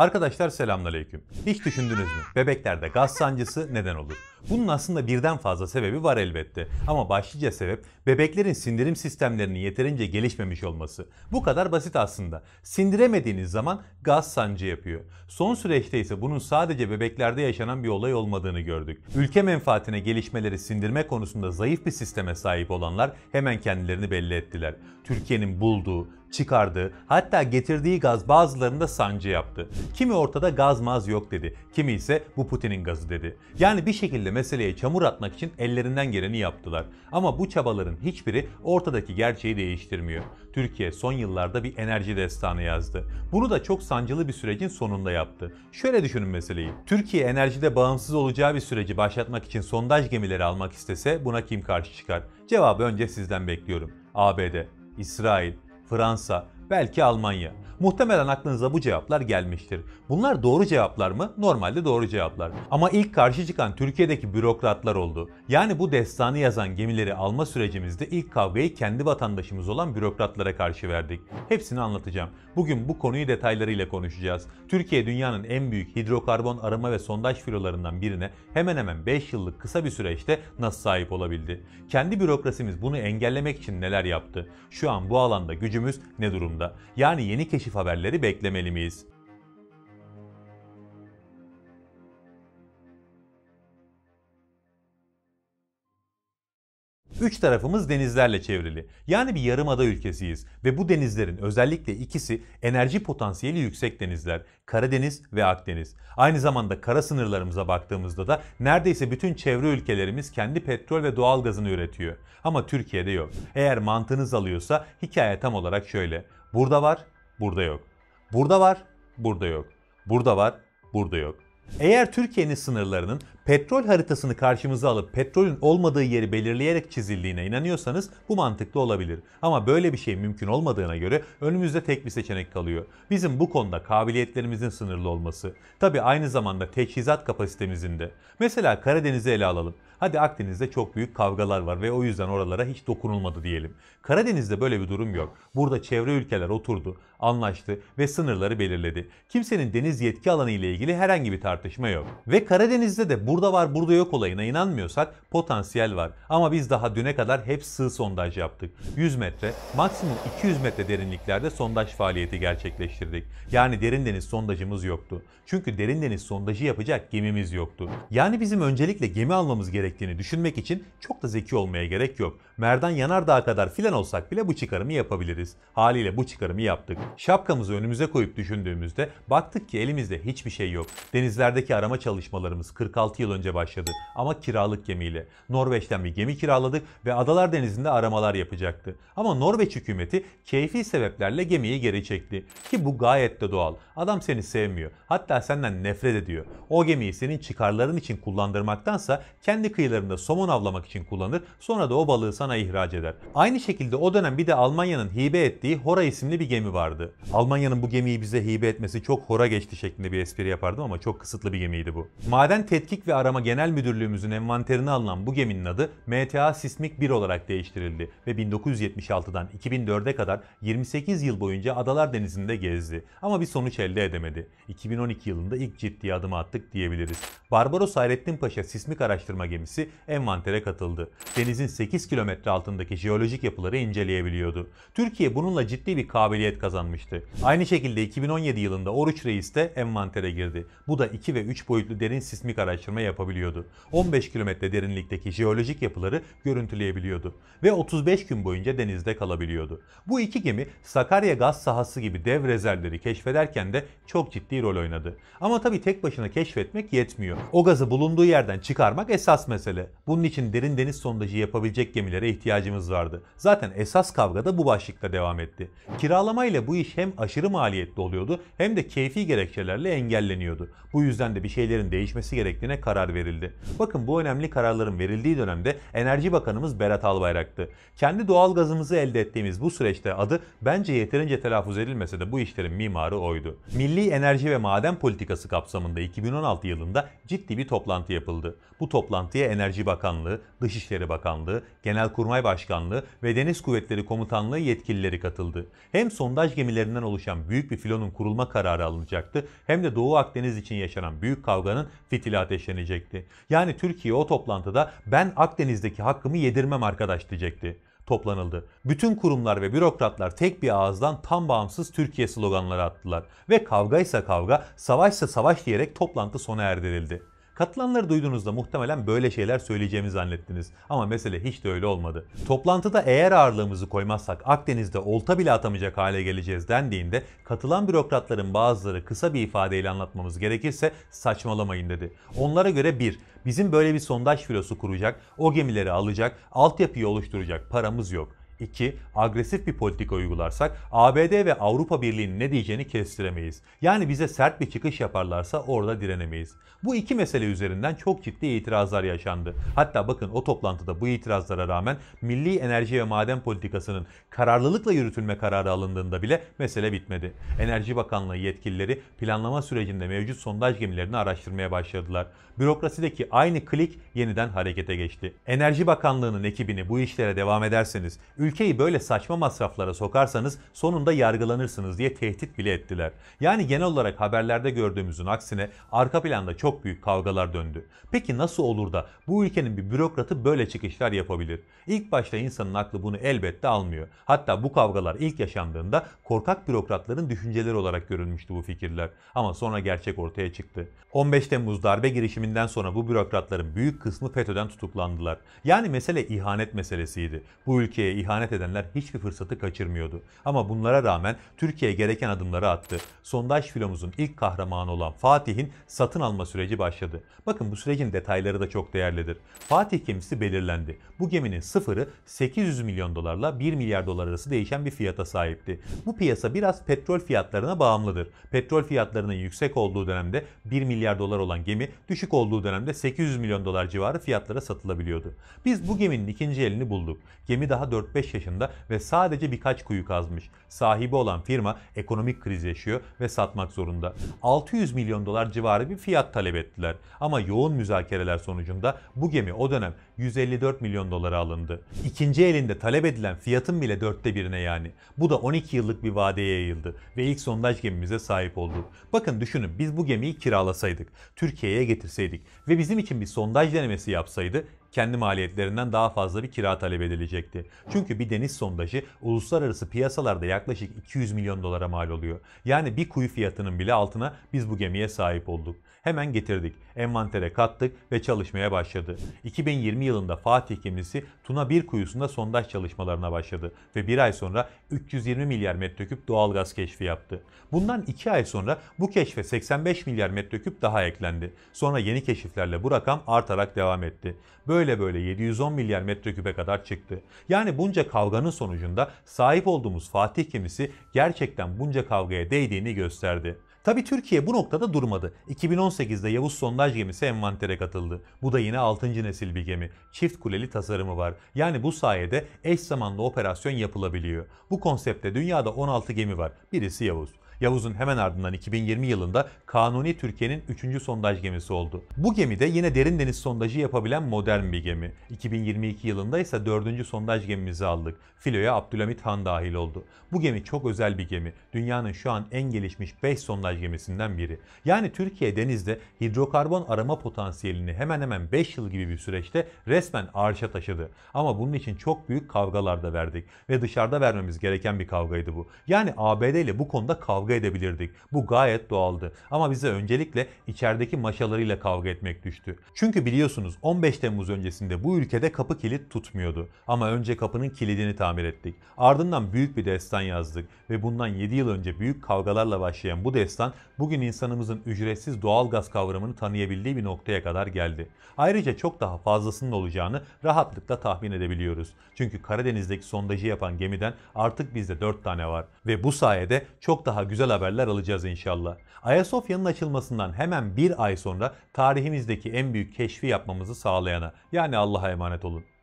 Arkadaşlar selamünaleyküm. Hiç düşündünüz mü? Bebeklerde gaz sancısı neden olur? Bunun aslında birden fazla sebebi var elbette. Ama başlıca sebep bebeklerin sindirim sistemlerinin yeterince gelişmemiş olması. Bu kadar basit aslında. Sindiremediğiniz zaman gaz sancı yapıyor. Son süreçte ise bunun sadece bebeklerde yaşanan bir olay olmadığını gördük. Ülke menfaatine gelişmeleri sindirme konusunda zayıf bir sisteme sahip olanlar hemen kendilerini belli ettiler. Türkiye'nin bulduğu, çıkardığı, hatta getirdiği gaz bazılarında sancı yaptı. Kimi ortada gaz maz yok dedi, kimi ise bu Putin'in gazı dedi. Yani bir şekilde meseleye çamur atmak için ellerinden geleni yaptılar. Ama bu çabaların hiçbiri ortadaki gerçeği değiştirmiyor. Türkiye son yıllarda bir enerji destanı yazdı. Bunu da çok sancılı bir sürecin sonunda yaptı. Şöyle düşünün meseleyi. Türkiye enerjide bağımsız olacağı bir süreci başlatmak için sondaj gemileri almak istese buna kim karşı çıkar? Cevabı önce sizden bekliyorum. ABD, İsrail, Fransa, belki Almanya. Muhtemelen aklınıza bu cevaplar gelmiştir. Bunlar doğru cevaplar mı? Normalde doğru cevaplar. Ama ilk karşı çıkan Türkiye'deki bürokratlar oldu. Yani bu destanı yazan gemileri alma sürecimizde ilk kavgayı kendi vatandaşımız olan bürokratlara karşı verdik. Hepsini anlatacağım. Bugün bu konuyu detaylarıyla konuşacağız. Türkiye dünyanın en büyük hidrokarbon arama ve sondaj filolarından birine hemen hemen 5 yıllık kısa bir süreçte nasıl sahip olabildi? Kendi bürokrasimiz bunu engellemek için neler yaptı? Şu an bu alanda gücümüz ne durumda? Yani yeni keşif haberleri beklemeli miyiz? Üç tarafımız denizlerle çevrili. Yani bir yarımada ülkesiyiz ve bu denizlerin özellikle ikisi enerji potansiyeli yüksek denizler. Karadeniz ve Akdeniz. Aynı zamanda kara sınırlarımıza baktığımızda da neredeyse bütün çevre ülkelerimiz kendi petrol ve doğal gazını üretiyor. Ama Türkiye'de yok. Eğer mantığınız alıyorsa hikaye tam olarak şöyle. Burada var, burada yok. Burada var, burada yok. Burada var, burada yok. Eğer Türkiye'nin sınırlarının petrol haritasını karşımıza alıp petrolün olmadığı yeri belirleyerek çizildiğine inanıyorsanız bu mantıklı olabilir. Ama böyle bir şey mümkün olmadığına göre önümüzde tek bir seçenek kalıyor. Bizim bu konuda kabiliyetlerimizin sınırlı olması. Tabi aynı zamanda teçhizat kapasitemizin de. Mesela Karadeniz'i ele alalım. Hadi Akdeniz'de çok büyük kavgalar var ve o yüzden oralara hiç dokunulmadı diyelim. Karadeniz'de böyle bir durum yok. Burada çevre ülkeler oturdu, anlaştı ve sınırları belirledi. Kimsenin deniz yetki alanı ile ilgili herhangi bir tartışma yok. Ve Karadeniz'de de burada burada var burada yok olayına inanmıyorsak potansiyel var. Ama biz daha düne kadar hep sığ sondaj yaptık. 100 metre, maksimum 200 metre derinliklerde sondaj faaliyeti gerçekleştirdik. Yani derin deniz sondajımız yoktu. Çünkü derin deniz sondajı yapacak gemimiz yoktu. Yani bizim öncelikle gemi almamız gerektiğini düşünmek için çok da zeki olmaya gerek yok. Merdan Yanardağ kadar filan olsak bile bu çıkarımı yapabiliriz. Haliyle bu çıkarımı yaptık. Şapkamızı önümüze koyup düşündüğümüzde baktık ki elimizde hiçbir şey yok. Denizlerdeki arama çalışmalarımız 46 yıl önce başladı ama kiralık gemiyle. Norveç'ten bir gemi kiraladık ve Adalar Denizi'nde aramalar yapacaktı. Ama Norveç hükümeti keyfi sebeplerle gemiyi geri çekti. Ki bu gayet de doğal. Adam seni sevmiyor. Hatta senden nefret ediyor. O gemiyi senin çıkarların için kullandırmaktansa kendi kıyılarında somon avlamak için kullanır sonra da o balığı sana ihraç eder. Aynı şekilde o dönem bir de Almanya'nın hibe ettiği Hora isimli bir gemi vardı. Almanya'nın bu gemiyi bize hibe etmesi çok hora geçti şeklinde bir espri yapardım ama çok kısıtlı bir gemiydi bu. Maden tetkik ve ve Arama Genel Müdürlüğümüzün envanterine alınan bu geminin adı MTA Sismik 1 olarak değiştirildi ve 1976'dan 2004'e kadar 28 yıl boyunca Adalar Denizi'nde gezdi ama bir sonuç elde edemedi. 2012 yılında ilk ciddi adımı attık diyebiliriz. Barbaros Hayrettin Paşa sismik araştırma gemisi envantere katıldı. Denizin 8 kilometre altındaki jeolojik yapıları inceleyebiliyordu. Türkiye bununla ciddi bir kabiliyet kazanmıştı. Aynı şekilde 2017 yılında Oruç Reis de envantere girdi. Bu da 2 ve 3 boyutlu derin sismik araştırma inceleme yapabiliyordu. 15 kilometre derinlikteki jeolojik yapıları görüntüleyebiliyordu ve 35 gün boyunca denizde kalabiliyordu. Bu iki gemi Sakarya gaz sahası gibi dev rezervleri keşfederken de çok ciddi rol oynadı. Ama tabi tek başına keşfetmek yetmiyor. O gazı bulunduğu yerden çıkarmak esas mesele. Bunun için derin deniz sondajı yapabilecek gemilere ihtiyacımız vardı. Zaten esas kavga da bu başlıkta devam etti. Kiralamayla bu iş hem aşırı maliyetli oluyordu hem de keyfi gerekçelerle engelleniyordu. Bu yüzden de bir şeylerin değişmesi gerektiğine karar karar verildi. Bakın bu önemli kararların verildiği dönemde Enerji Bakanımız Berat Albayrak'tı. Kendi doğal gazımızı elde ettiğimiz bu süreçte adı bence yeterince telaffuz edilmese de bu işlerin mimarı oydu. Milli Enerji ve Maden Politikası kapsamında 2016 yılında ciddi bir toplantı yapıldı. Bu toplantıya Enerji Bakanlığı, Dışişleri Bakanlığı, Genelkurmay Başkanlığı ve Deniz Kuvvetleri Komutanlığı yetkilileri katıldı. Hem sondaj gemilerinden oluşan büyük bir filonun kurulma kararı alınacaktı hem de Doğu Akdeniz için yaşanan büyük kavganın fitili ateşlenecekti belirlenecekti. Yani Türkiye o toplantıda ben Akdeniz'deki hakkımı yedirmem arkadaş diyecekti toplanıldı. Bütün kurumlar ve bürokratlar tek bir ağızdan tam bağımsız Türkiye sloganları attılar ve kavgaysa kavga, savaşsa savaş diyerek toplantı sona erdirildi. Katılanları duyduğunuzda muhtemelen böyle şeyler söyleyeceğimi zannettiniz. Ama mesele hiç de öyle olmadı. Toplantıda eğer ağırlığımızı koymazsak Akdeniz'de olta bile atamayacak hale geleceğiz dendiğinde katılan bürokratların bazıları kısa bir ifadeyle anlatmamız gerekirse saçmalamayın dedi. Onlara göre bir, bizim böyle bir sondaj filosu kuracak, o gemileri alacak, altyapıyı oluşturacak paramız yok. 2. Agresif bir politika uygularsak ABD ve Avrupa Birliği'nin ne diyeceğini kestiremeyiz. Yani bize sert bir çıkış yaparlarsa orada direnemeyiz. Bu iki mesele üzerinden çok ciddi itirazlar yaşandı. Hatta bakın o toplantıda bu itirazlara rağmen milli enerji ve maden politikasının kararlılıkla yürütülme kararı alındığında bile mesele bitmedi. Enerji Bakanlığı yetkilileri planlama sürecinde mevcut sondaj gemilerini araştırmaya başladılar. Bürokrasideki aynı klik yeniden harekete geçti. Enerji Bakanlığı'nın ekibini bu işlere devam ederseniz Ülkeyi böyle saçma masraflara sokarsanız sonunda yargılanırsınız diye tehdit bile ettiler. Yani genel olarak haberlerde gördüğümüzün aksine arka planda çok büyük kavgalar döndü. Peki nasıl olur da bu ülkenin bir bürokratı böyle çıkışlar yapabilir? İlk başta insanın aklı bunu elbette almıyor. Hatta bu kavgalar ilk yaşandığında korkak bürokratların düşünceleri olarak görülmüştü bu fikirler. Ama sonra gerçek ortaya çıktı. 15 Temmuz darbe girişiminden sonra bu bürokratların büyük kısmı FETÖ'den tutuklandılar. Yani mesele ihanet meselesiydi. Bu ülkeye ihanet lanet edenler hiçbir fırsatı kaçırmıyordu. Ama bunlara rağmen Türkiye gereken adımları attı. Sondaj filomuzun ilk kahramanı olan Fatih'in satın alma süreci başladı. Bakın bu sürecin detayları da çok değerlidir. Fatih gemisi belirlendi. Bu geminin sıfırı 800 milyon dolarla 1 milyar dolar arası değişen bir fiyata sahipti. Bu piyasa biraz petrol fiyatlarına bağımlıdır. Petrol fiyatlarının yüksek olduğu dönemde 1 milyar dolar olan gemi düşük olduğu dönemde 800 milyon dolar civarı fiyatlara satılabiliyordu. Biz bu geminin ikinci elini bulduk. Gemi daha 4-5 yaşında ve sadece birkaç kuyu kazmış. Sahibi olan firma ekonomik kriz yaşıyor ve satmak zorunda. 600 milyon dolar civarı bir fiyat talep ettiler. Ama yoğun müzakereler sonucunda bu gemi o dönem 154 milyon dolara alındı. İkinci elinde talep edilen fiyatın bile dörtte birine yani. Bu da 12 yıllık bir vadeye yayıldı ve ilk sondaj gemimize sahip olduk. Bakın düşünün biz bu gemiyi kiralasaydık, Türkiye'ye getirseydik ve bizim için bir sondaj denemesi yapsaydı kendi maliyetlerinden daha fazla bir kira talep edilecekti. Çünkü bir deniz sondajı uluslararası piyasalarda yaklaşık 200 milyon dolara mal oluyor. Yani bir kuyu fiyatının bile altına biz bu gemiye sahip olduk. Hemen getirdik, envantere kattık ve çalışmaya başladı. 2020 yılında Fatih gemisi Tuna 1 kuyusunda sondaj çalışmalarına başladı ve bir ay sonra 320 milyar metreküp doğalgaz keşfi yaptı. Bundan 2 ay sonra bu keşfe 85 milyar metreküp daha eklendi. Sonra yeni keşiflerle bu rakam artarak devam etti. Böyle böyle 710 milyar metreküpe kadar çıktı. Yani bunca kavganın sonucunda sahip olduğumuz Fatih gemisi gerçekten bunca kavgaya değdiğini gösterdi. Tabi Türkiye bu noktada durmadı. 2018'de Yavuz sondaj gemisi envantere katıldı. Bu da yine 6. nesil bir gemi. Çift kuleli tasarımı var. Yani bu sayede eş zamanlı operasyon yapılabiliyor. Bu konsepte dünyada 16 gemi var. Birisi Yavuz. Yavuz'un hemen ardından 2020 yılında Kanuni Türkiye'nin 3. sondaj gemisi oldu. Bu gemi de yine derin deniz sondajı yapabilen modern bir gemi. 2022 yılında ise 4. sondaj gemimizi aldık. Filoya Abdülhamit Han dahil oldu. Bu gemi çok özel bir gemi. Dünyanın şu an en gelişmiş 5 sondaj gemisinden biri. Yani Türkiye denizde hidrokarbon arama potansiyelini hemen hemen 5 yıl gibi bir süreçte resmen arşa taşıdı. Ama bunun için çok büyük kavgalar da verdik ve dışarıda vermemiz gereken bir kavgaydı bu. Yani ABD ile bu konuda kavga kavga edebilirdik. Bu gayet doğaldı. Ama bize öncelikle içerideki maşalarıyla kavga etmek düştü. Çünkü biliyorsunuz 15 Temmuz öncesinde bu ülkede kapı kilit tutmuyordu. Ama önce kapının kilidini tamir ettik. Ardından büyük bir destan yazdık ve bundan 7 yıl önce büyük kavgalarla başlayan bu destan bugün insanımızın ücretsiz doğal gaz kavramını tanıyabildiği bir noktaya kadar geldi. Ayrıca çok daha fazlasının olacağını rahatlıkla tahmin edebiliyoruz. Çünkü Karadeniz'deki sondajı yapan gemiden artık bizde 4 tane var ve bu sayede çok daha güzel güzel haberler alacağız inşallah. Ayasofya'nın açılmasından hemen bir ay sonra tarihimizdeki en büyük keşfi yapmamızı sağlayana yani Allah'a emanet olun.